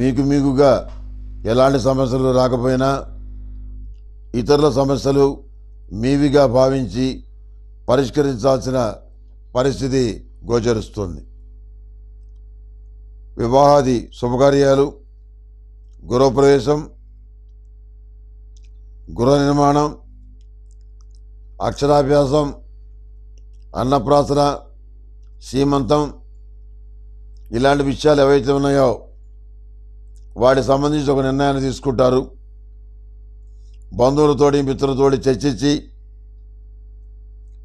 మీకు మీకుగా ఎలాంటి సమస్యలు రాకపోయినా ఇతరుల సమస్యలు మీవిగా భావించి పరిష్కరించాల్సిన పరిస్థితి గోచరిస్తుంది వివాహాది శుభకార్యాలు గృహప్రవేశం గృహ నిర్మాణం అక్షరాభ్యాసం అన్నప్రాసన సీమంతం ఇలాంటి విషయాలు ఏవైతే ఉన్నాయో వాటికి సంబంధించి ఒక నిర్ణయాన్ని తీసుకుంటారు బంధువులతోటి మిత్రులతోటి చర్చించి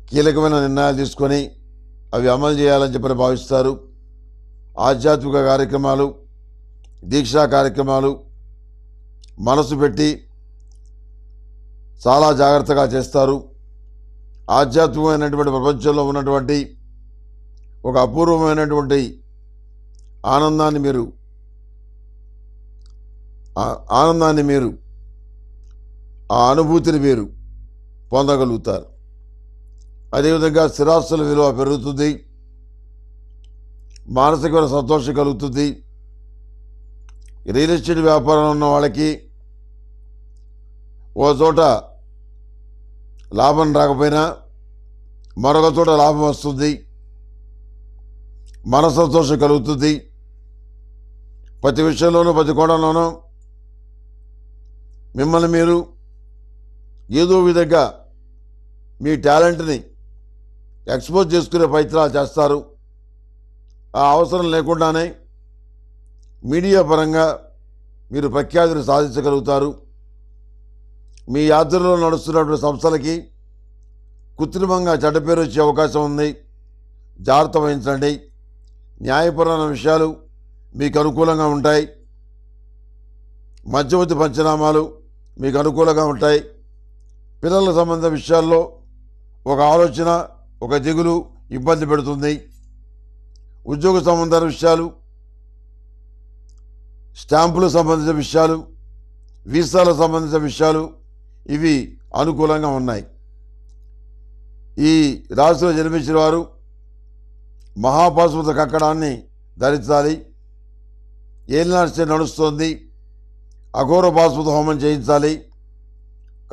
కీలకమైన నిర్ణయాలు తీసుకొని అవి అమలు చేయాలని చెప్పని భావిస్తారు ఆధ్యాత్మిక కార్యక్రమాలు దీక్షా కార్యక్రమాలు మనసు పెట్టి చాలా జాగ్రత్తగా చేస్తారు ఆధ్యాత్మికమైనటువంటి ప్రపంచంలో ఉన్నటువంటి ఒక అపూర్వమైనటువంటి ఆనందాన్ని మీరు ఆనందాన్ని మీరు ఆ అనుభూతిని మీరు పొందగలుగుతారు అదేవిధంగా స్థిరాస్తుల విలువ పెరుగుతుంది మానసికమైన సంతోషం కలుగుతుంది రియల్ ఎస్టేట్ వ్యాపారంలో ఉన్న వాళ్ళకి ఓ చోట లాభం రాకపోయినా మరొక చోట లాభం వస్తుంది మన సంతోషం కలుగుతుంది ప్రతి విషయంలోనూ ప్రతి కోణంలోనూ మిమ్మల్ని మీరు ఏదో విధంగా మీ టాలెంట్ని ఎక్స్పోజ్ చేసుకునే ప్రయత్నాలు చేస్తారు ఆ అవసరం లేకుండానే మీడియా పరంగా మీరు ప్రఖ్యాతిని సాధించగలుగుతారు మీ యాత్రలో నడుస్తున్నటువంటి సంస్థలకి కృత్రిమంగా చెడ్డ పేరు వచ్చే అవకాశం ఉంది జాగ్రత్త వహించండి న్యాయపరమైన విషయాలు మీకు అనుకూలంగా ఉంటాయి మధ్యవర్తి పంచనామాలు మీకు అనుకూలంగా ఉంటాయి పిల్లల సంబంధ విషయాల్లో ఒక ఆలోచన ఒక దిగులు ఇబ్బంది పెడుతుంది ఉద్యోగ సంబంధాల విషయాలు స్టాంపులకు సంబంధించిన విషయాలు వీసాలకు సంబంధించిన విషయాలు ఇవి అనుకూలంగా ఉన్నాయి ఈ రాశిలో జన్మించిన వారు మహాపాశుమత కక్కడాన్ని ధరించాలి ఏలినాశ నడుస్తోంది అఘోర బాస్మతి హోమం చేయించాలి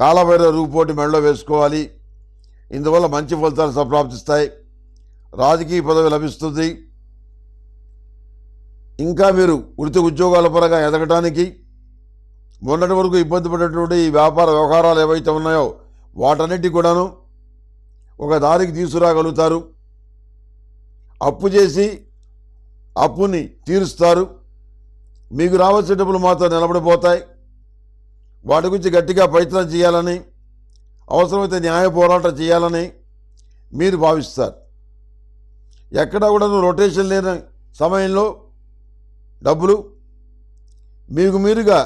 కాలభైర రూపోటి మెడలో వేసుకోవాలి ఇందువల్ల మంచి ఫలితాలు సప్రాప్తిస్తాయి రాజకీయ పదవి లభిస్తుంది ఇంకా మీరు వృత్తి ఉద్యోగాల పరంగా ఎదగటానికి మొన్నటి వరకు ఇబ్బంది పడేటువంటి ఈ వ్యాపార వ్యవహారాలు ఏవైతే ఉన్నాయో వాటన్నిటి కూడాను ఒక దారికి తీసుకురాగలుగుతారు అప్పు చేసి అప్పుని తీరుస్తారు మీకు రావాల్సిన డబ్బులు మాతో నిలబడిపోతాయి వాటి గురించి గట్టిగా ప్రయత్నం చేయాలని అవసరమైతే న్యాయ పోరాటం చేయాలని మీరు భావిస్తారు ఎక్కడ కూడా రొటేషన్ లేని సమయంలో డబ్బులు మీకు మీరుగా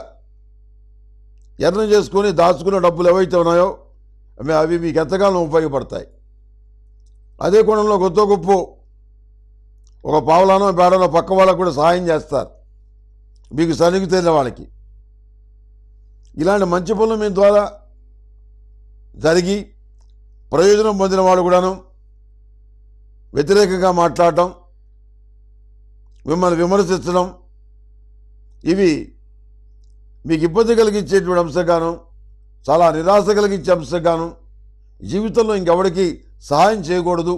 ఎర్ర చేసుకొని దాచుకున్న డబ్బులు ఏవైతే ఉన్నాయో అవి మీకు ఎంతగానో ఉపయోగపడతాయి అదే కోణంలో గొప్ప గొప్ప ఒక పావులానో బేడలో పక్క వాళ్ళకు కూడా సహాయం చేస్తారు మీకు తెలియని వాళ్ళకి ఇలాంటి మంచి పనులు మీ ద్వారా జరిగి ప్రయోజనం పొందిన వాడు కూడాను వ్యతిరేకంగా మాట్లాడటం మిమ్మల్ని విమర్శించడం ఇవి మీకు ఇబ్బంది కలిగించేటువంటి అంశంగాను చాలా నిరాశ కలిగించే అంశంగాను జీవితంలో ఇంకెవరికి సహాయం చేయకూడదు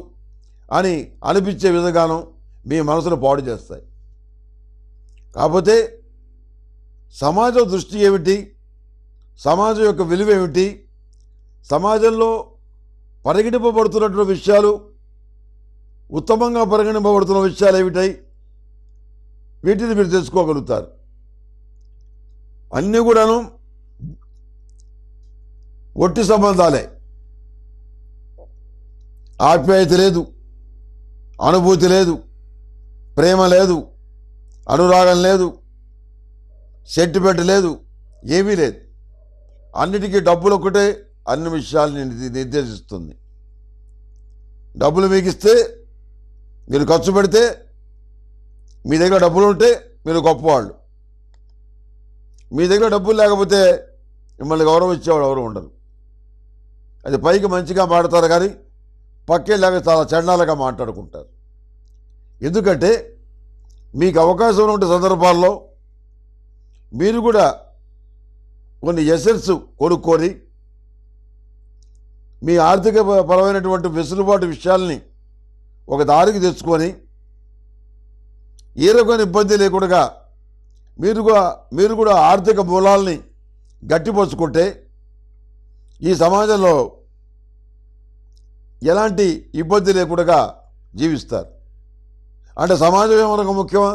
అని అనిపించే విధంగాను మీ మనసును పాడు చేస్తాయి కాకపోతే సమాజ దృష్టి ఏమిటి సమాజం యొక్క విలువ ఏమిటి సమాజంలో పరిగణింపబడుతున్నటువంటి విషయాలు ఉత్తమంగా పరిగణింపబడుతున్న విషయాలు ఏమిటాయి వీటిని మీరు తెలుసుకోగలుగుతారు అన్నీ కూడాను ఒట్టి సంబంధాలే ఆప్యాయత లేదు అనుభూతి లేదు ప్రేమ లేదు అనురాగం లేదు సెంటిమెంట్ లేదు ఏమీ లేదు అన్నిటికీ డబ్బులు ఒకటే అన్ని విషయాల్ని నిర్దేశిస్తుంది డబ్బులు మీకు ఇస్తే మీరు ఖర్చు పెడితే మీ దగ్గర డబ్బులు ఉంటే మీరు గొప్పవాళ్ళు మీ దగ్గర డబ్బులు లేకపోతే మిమ్మల్ని గౌరవం ఇచ్చేవాళ్ళు ఎవరు ఉండరు అది పైకి మంచిగా మాట్లాడతారు కానీ లేక చాలా చండాలుగా మాట్లాడుకుంటారు ఎందుకంటే మీకు అవకాశం ఉండే సందర్భాల్లో మీరు కూడా కొన్ని ఎసెట్స్ కొనుక్కొని మీ ఆర్థిక పరమైనటువంటి వెసులుబాటు విషయాల్ని ఒక దారికి తెచ్చుకొని ఏ రకమైన ఇబ్బంది లేకుండా మీరు కూడా మీరు కూడా ఆర్థిక మూలాల్ని గట్టిపరుచుకుంటే ఈ సమాజంలో ఎలాంటి ఇబ్బంది లేకుండా జీవిస్తారు అంటే సమాజం ఏమనక ముఖ్యమా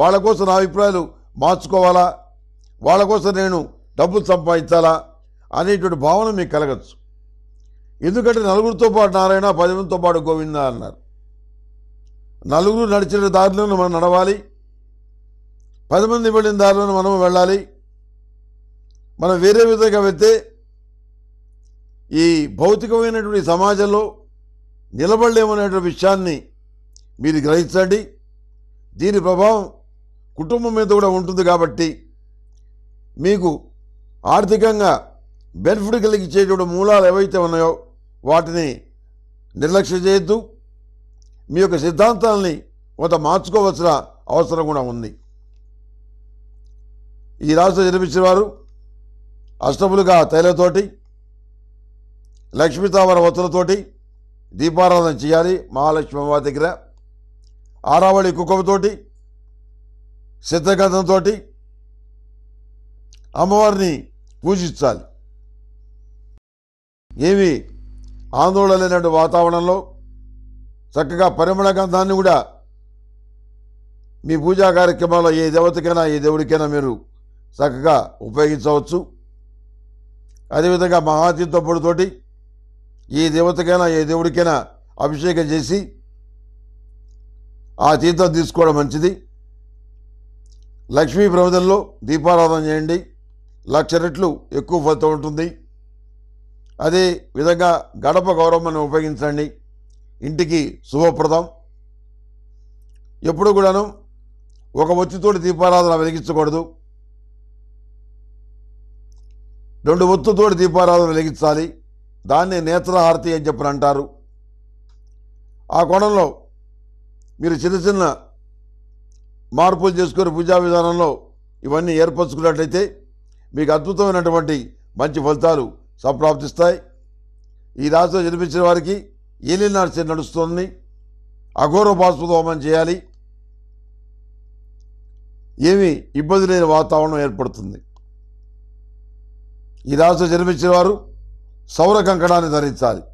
వాళ్ళ కోసం నా అభిప్రాయాలు మార్చుకోవాలా వాళ్ళ కోసం నేను డబ్బులు సంపాదించాలా అనేటువంటి భావన మీకు కలగచ్చు ఎందుకంటే నలుగురితో పాటు నారాయణ పదిమందితో పాటు గోవింద అన్నారు నలుగురు నడిచిన దారిలోనూ మనం నడవాలి పది మంది వెళ్ళిన దారిలోనూ మనం వెళ్ళాలి మనం వేరే విధంగా వెళ్తే ఈ భౌతికమైనటువంటి సమాజంలో నిలబడలేమనేటువంటి విషయాన్ని మీరు గ్రహించండి దీని ప్రభావం కుటుంబం మీద కూడా ఉంటుంది కాబట్టి మీకు ఆర్థికంగా బెనిఫిట్ కలిగించేటువంటి మూలాలు ఏవైతే ఉన్నాయో వాటిని నిర్లక్ష్యం చేయొద్దు మీ యొక్క సిద్ధాంతాలని కొంత మార్చుకోవాల్సిన అవసరం కూడా ఉంది ఈ రాష్ట్ర జన్మించిన వారు అష్టములుగా తైలతోటి లక్ష్మీతావర వత్తులతోటి దీపారాధన చేయాలి మహాలక్ష్మి అమ్మ దగ్గర ఆరావళి కుక్కముతోటి సిద్ధగంధంతో అమ్మవారిని పూజించాలి ఏమి ఆందోళన లేనటువంటి వాతావరణంలో చక్కగా పరిమళ గంధాన్ని కూడా మీ పూజా కార్యక్రమాల్లో ఏ దేవతకైనా ఏ దేవుడికైనా మీరు చక్కగా ఉపయోగించవచ్చు అదేవిధంగా మహాతీర్థ పొడితోటి ఏ దేవతకైనా ఏ దేవుడికైనా అభిషేకం చేసి ఆ తీర్థం తీసుకోవడం మంచిది లక్ష్మీ ప్రమిదల్లో దీపారాధన చేయండి లక్ష రెట్లు ఎక్కువ ఫలితం ఉంటుంది అదే విధంగా గడప గౌరమ్మను ఉపయోగించండి ఇంటికి శుభప్రదం ఎప్పుడు కూడాను ఒక ఒత్తితోటి దీపారాధన వెలిగించకూడదు రెండు ఒత్తుతోటి దీపారాధన వెలిగించాలి దాన్ని నేత్రహారతి అని చెప్పని అంటారు ఆ కోణంలో మీరు చిన్న చిన్న మార్పులు చేసుకుని పూజా విధానంలో ఇవన్నీ ఏర్పరచుకున్నట్లయితే మీకు అద్భుతమైనటువంటి మంచి ఫలితాలు సంప్రాప్తిస్తాయి ఈ రాశిలో జన్మించిన వారికి ఏలినాడు చేతి నడుస్తుంది అఘోరపాసుతో హోమం చేయాలి ఏమి ఇబ్బంది లేని వాతావరణం ఏర్పడుతుంది ఈ రాశిలో జన్మించిన వారు సౌర కంకణాన్ని ధరించాలి